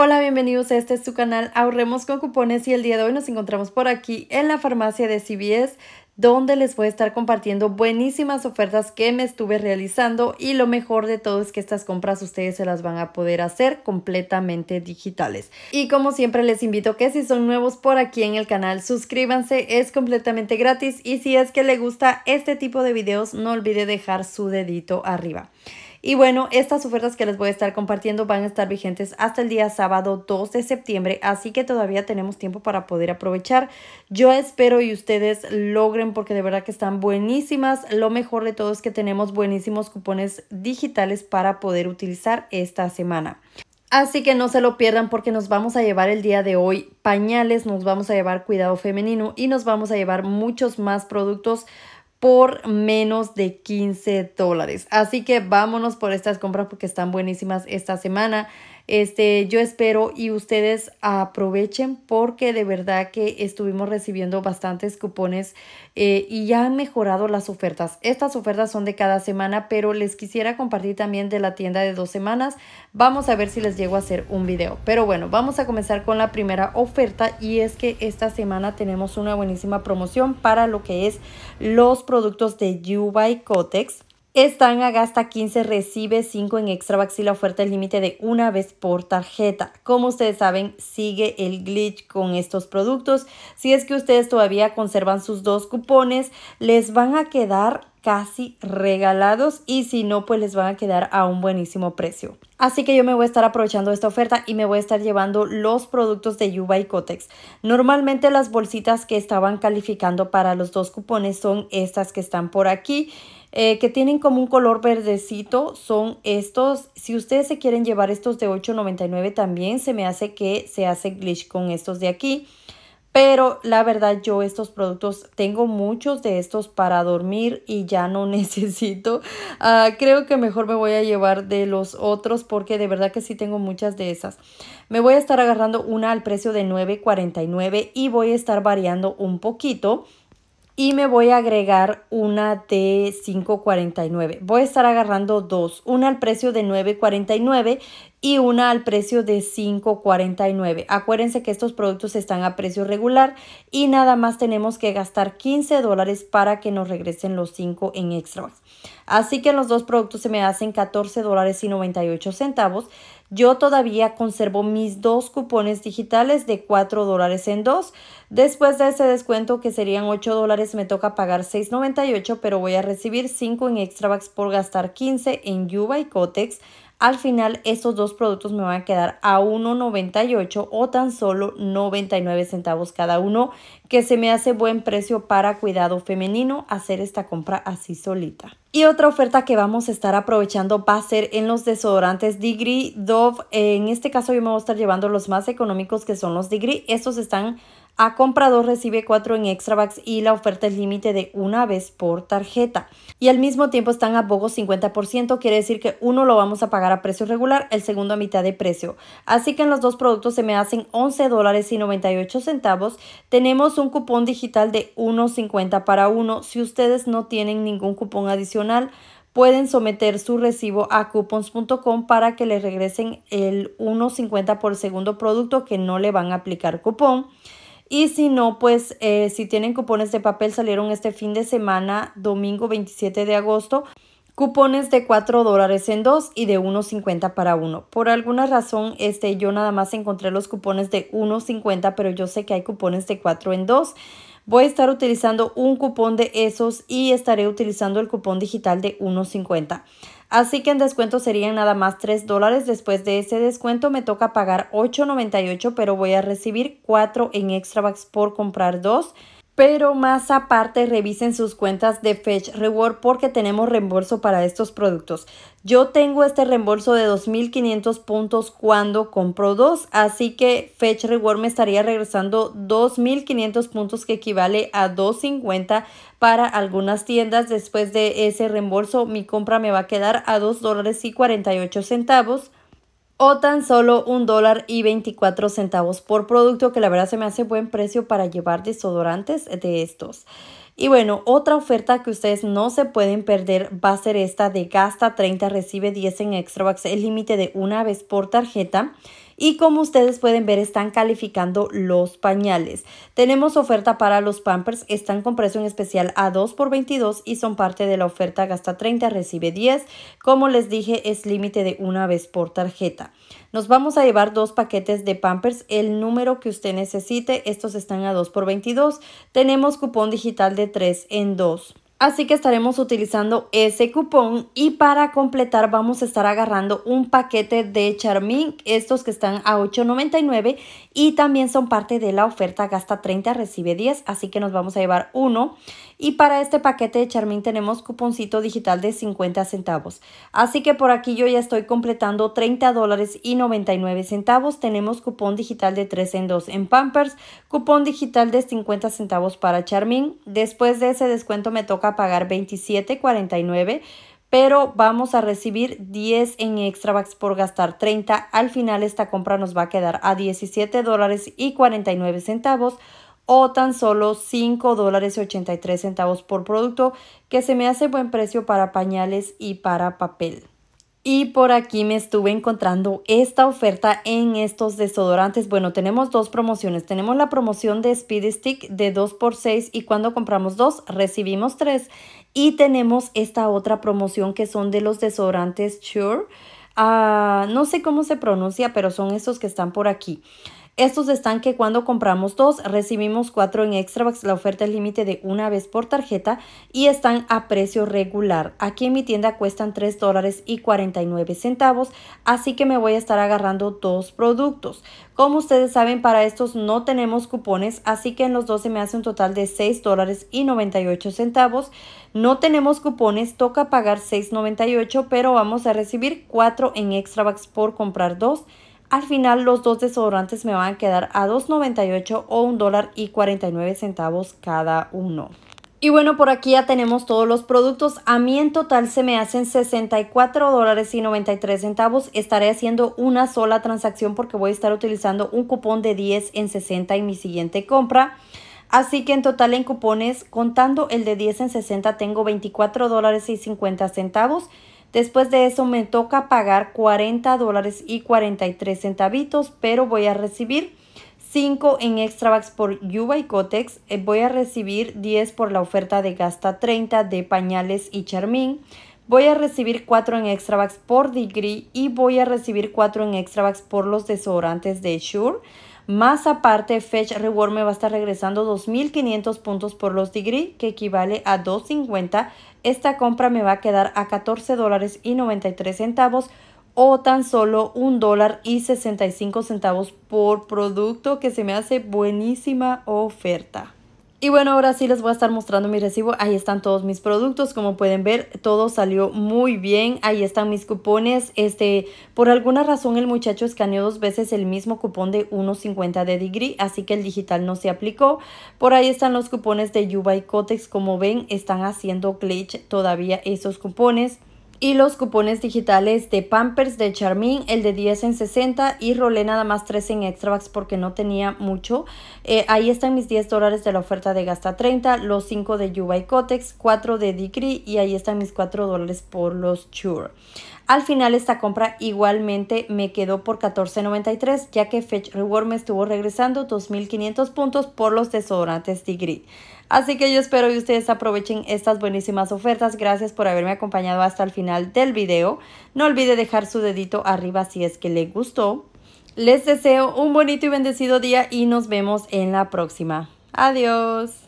Hola, bienvenidos a este es su canal Ahorremos con Cupones y el día de hoy nos encontramos por aquí en la farmacia de CBS donde les voy a estar compartiendo buenísimas ofertas que me estuve realizando y lo mejor de todo es que estas compras ustedes se las van a poder hacer completamente digitales. Y como siempre les invito que si son nuevos por aquí en el canal suscríbanse, es completamente gratis y si es que le gusta este tipo de videos no olvide dejar su dedito arriba. Y bueno, estas ofertas que les voy a estar compartiendo van a estar vigentes hasta el día sábado 2 de septiembre, así que todavía tenemos tiempo para poder aprovechar. Yo espero y ustedes logren porque de verdad que están buenísimas. Lo mejor de todo es que tenemos buenísimos cupones digitales para poder utilizar esta semana. Así que no se lo pierdan porque nos vamos a llevar el día de hoy pañales, nos vamos a llevar cuidado femenino y nos vamos a llevar muchos más productos por menos de 15 dólares. Así que vámonos por estas compras porque están buenísimas esta semana. Este, yo espero y ustedes aprovechen porque de verdad que estuvimos recibiendo bastantes cupones eh, y ya han mejorado las ofertas. Estas ofertas son de cada semana, pero les quisiera compartir también de la tienda de dos semanas. Vamos a ver si les llego a hacer un video. Pero bueno, vamos a comenzar con la primera oferta y es que esta semana tenemos una buenísima promoción para lo que es los productos de Yubay Cotex. Están a gasta 15, recibe 5 en extra y La oferta el límite de una vez por tarjeta. Como ustedes saben, sigue el glitch con estos productos. Si es que ustedes todavía conservan sus dos cupones, les van a quedar casi regalados y si no pues les van a quedar a un buenísimo precio. Así que yo me voy a estar aprovechando esta oferta y me voy a estar llevando los productos de Yuba y Cotex. Normalmente las bolsitas que estaban calificando para los dos cupones son estas que están por aquí. Eh, que tienen como un color verdecito son estos. Si ustedes se quieren llevar estos de $8.99 también se me hace que se hace glitch con estos de aquí. Pero la verdad yo estos productos tengo muchos de estos para dormir y ya no necesito. Ah, creo que mejor me voy a llevar de los otros porque de verdad que sí tengo muchas de esas. Me voy a estar agarrando una al precio de $9.49 y voy a estar variando un poquito y me voy a agregar una de 5.49. Voy a estar agarrando dos, una al precio de 9.49 y una al precio de 5.49. Acuérdense que estos productos están a precio regular y nada más tenemos que gastar 15 dólares para que nos regresen los 5 en extra. Así que los dos productos se me hacen 14 dólares y 98 centavos yo todavía conservo mis dos cupones digitales de 4 dólares en dos. Después de ese descuento que serían 8 dólares me toca pagar 6.98 pero voy a recibir 5 en bucks por gastar 15 en Yuba y Cotex al final estos dos productos me van a quedar a 1,98 o tan solo 99 centavos cada uno, que se me hace buen precio para cuidado femenino hacer esta compra así solita. Y otra oferta que vamos a estar aprovechando va a ser en los desodorantes Degree Dove. En este caso yo me voy a estar llevando los más económicos que son los Degree. Estos están a comprador recibe 4 en Extravax y la oferta es límite de una vez por tarjeta. Y al mismo tiempo están a Bogo 50%, quiere decir que uno lo vamos a pagar a precio regular, el segundo a mitad de precio. Así que en los dos productos se me hacen 11 dólares y 98 centavos. Tenemos un cupón digital de 1.50 para uno. Si ustedes no tienen ningún cupón adicional, pueden someter su recibo a coupons.com para que le regresen el 1.50 por segundo producto que no le van a aplicar cupón. Y si no, pues eh, si tienen cupones de papel, salieron este fin de semana, domingo 27 de agosto, cupones de 4 dólares en 2 y de 1.50 para uno. Por alguna razón, este, yo nada más encontré los cupones de 1.50, pero yo sé que hay cupones de 4 en 2. Voy a estar utilizando un cupón de esos y estaré utilizando el cupón digital de 1.50. Así que en descuento serían nada más 3 dólares. Después de ese descuento me toca pagar $8.98, pero voy a recibir 4 en extra bucks por comprar dos pero más aparte revisen sus cuentas de Fetch Reward porque tenemos reembolso para estos productos. Yo tengo este reembolso de 2.500 puntos cuando compro dos, así que Fetch Reward me estaría regresando 2.500 puntos que equivale a 2.50 para algunas tiendas. Después de ese reembolso mi compra me va a quedar a $2.48 dólares y 48 centavos o tan solo un dólar y 24 centavos por producto, que la verdad se me hace buen precio para llevar desodorantes de estos. Y bueno, otra oferta que ustedes no se pueden perder va a ser esta de gasta 30, recibe 10 en extra bucks. el límite de una vez por tarjeta. Y como ustedes pueden ver, están calificando los pañales. Tenemos oferta para los Pampers, están con precio en especial a 2 por 22 y son parte de la oferta gasta 30, recibe 10. Como les dije, es límite de una vez por tarjeta. Nos vamos a llevar dos paquetes de Pampers, el número que usted necesite. Estos están a 2 por 22. Tenemos cupón digital de 3 en 2. Así que estaremos utilizando ese cupón y para completar vamos a estar agarrando un paquete de Charmin, estos que están a $8.99 y también son parte de la oferta Gasta 30, recibe 10, así que nos vamos a llevar uno y para este paquete de Charmin tenemos cuponcito digital de 50 centavos. Así que por aquí yo ya estoy completando 30 dólares y 99 centavos. Tenemos cupón digital de 3 en 2 en Pampers, cupón digital de 50 centavos para Charmin. Después de ese descuento me toca pagar 27.49 pero vamos a recibir 10 en extra bucks por gastar 30. Al final esta compra nos va a quedar a 17 dólares y 49 centavos o tan solo $5.83 dólares 83 centavos por producto, que se me hace buen precio para pañales y para papel. Y por aquí me estuve encontrando esta oferta en estos desodorantes. Bueno, tenemos dos promociones. Tenemos la promoción de Speed Stick de 2x6 y cuando compramos dos recibimos tres. Y tenemos esta otra promoción que son de los desodorantes Sure. Ah, no sé cómo se pronuncia, pero son estos que están por aquí. Estos están que cuando compramos dos, recibimos cuatro en extra bucks, La oferta es límite de una vez por tarjeta y están a precio regular. Aquí en mi tienda cuestan $3.49, dólares y centavos, así que me voy a estar agarrando dos productos. Como ustedes saben, para estos no tenemos cupones, así que en los dos se me hace un total de $6.98. dólares y centavos. No tenemos cupones, toca pagar 6.98, pero vamos a recibir cuatro en extra bucks por comprar dos al final los dos desodorantes me van a quedar a 2.98 o $1.49 cada uno. Y bueno, por aquí ya tenemos todos los productos. A mí en total se me hacen $64.93. Estaré haciendo una sola transacción porque voy a estar utilizando un cupón de 10 en 60 en mi siguiente compra. Así que en total en cupones, contando el de 10 en 60, tengo $24.50. dólares y centavos. Después de eso me toca pagar 40 y 43 centavitos, pero voy a recibir 5 en extra extravax por Yuba y Cotex. Eh, voy a recibir 10 por la oferta de Gasta 30 de Pañales y Charmin, Voy a recibir 4 en extra extravax por Degree y voy a recibir 4 en extra extravax por los desodorantes de Shure. Más aparte, Fetch Reward me va a estar regresando 2.500 puntos por los degree, que equivale a 2.50. Esta compra me va a quedar a $14.93 dólares y centavos o tan solo un dólar y centavos por producto que se me hace buenísima oferta. Y bueno, ahora sí les voy a estar mostrando mi recibo. Ahí están todos mis productos. Como pueden ver, todo salió muy bien. Ahí están mis cupones. Este, por alguna razón el muchacho escaneó dos veces el mismo cupón de 1.50 de Degree, así que el digital no se aplicó. Por ahí están los cupones de Yuba y Cotex. Como ven, están haciendo glitch todavía esos cupones. Y los cupones digitales de Pampers de Charmin, el de 10 en 60 y rolé nada más 3 en Extravax porque no tenía mucho. Eh, ahí están mis 10 dólares de la oferta de Gasta 30, los 5 de Yuba y Cotex, 4 de Decree y ahí están mis 4 dólares por los chure. Al final esta compra igualmente me quedó por 14.93 ya que Fetch Reward me estuvo regresando 2.500 puntos por los desodorantes T-Grit. Así que yo espero que ustedes aprovechen estas buenísimas ofertas. Gracias por haberme acompañado hasta el final del video. No olvide dejar su dedito arriba si es que le gustó. Les deseo un bonito y bendecido día y nos vemos en la próxima. Adiós.